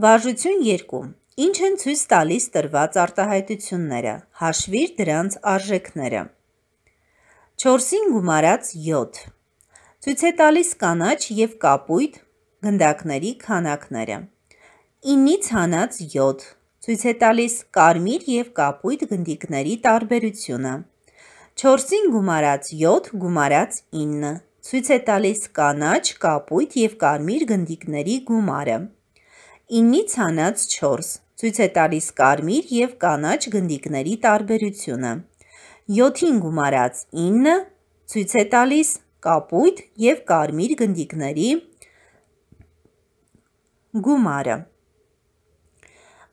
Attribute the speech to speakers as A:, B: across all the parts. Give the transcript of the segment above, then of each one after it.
A: Վարժություն 2. Ինչ են ցույց տալիս տրված արտահայտությունները։ Հաշվիր դրանց արժեքները։ 4-ին գումարած 7։ Ցույց է տալիս կանաչ եւ կապույտ գնդակների քանակները։ 9-ից հանած 7։ Ցույց է տալիս կարմիր եւ կապույտ գնդիկների տարբերությունը։ 4-ին գումարած 7 գումարած 9 ցույց է տալիս կանաչ, կապույտ եւ կարմիր գնդիկների գումարը։ 9 9-ից հանած 4 ցույց է տալիս կարմիր եւ կանաչ գնդիկների տարբերությունը։ 7-ին գումարած 9 ցույց է տալիս կապույտ եւ կարմիր գնդիկների գումարը։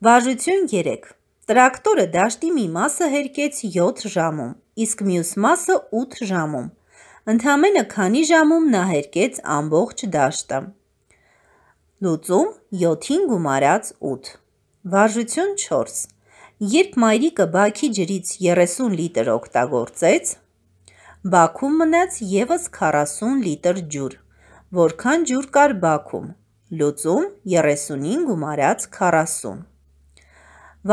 A: Վարժություն 3 Տրակտորը դաշտի մի մասը հերկեց 7 ժամում, իսկ մյուս մասը 8 ժամում։ Ընդամենը քանի ժամում նա հերկեց ամբողջ դաշտը լուծում 7-ին գումարած 8։ Վարժություն 4։ Երբ մայրիկը Բաքի ջրից 30 լիտր օգտագործեց, Բաքում մնաց եւս 40 լիտր ջուր։ Որքան ջուր կար Բաքում։ Լուծում 35 գումարած 40։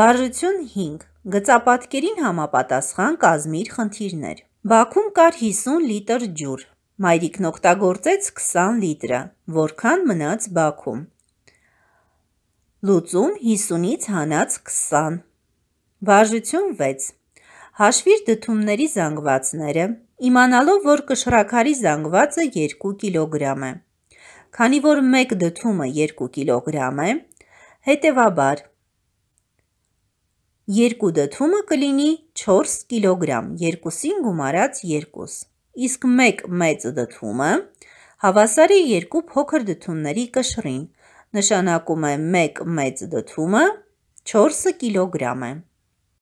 A: Վարժություն 5։ Գծապատկերին համապատասխան կազմիր խնդիրներ։ Բաքում կար 50 լիտր ջուր, Մայրիկն օգտագործեց 20 լիտրը, որքան մնաց բաքում։ Լուծում 50-ից հանած 20։ Վարժություն 6։ Հաշվիր դդումների զանգվածները, իմանալով, որ կշռաքարի զանգվածը 2 կիլոգրամ է։ Քանի որ 1 դդումը 2 կիլոգրամ է, հետևաբար 2 դդումը կլինի 4 կիլոգրամ, երկուսին գումարած 2 իսկ մեկ մեծ դդումը հավասար է երկու փոքր դդումների կշռին, նշանակում է մեկ մեծ դդումը 4 կիլոգրամ է։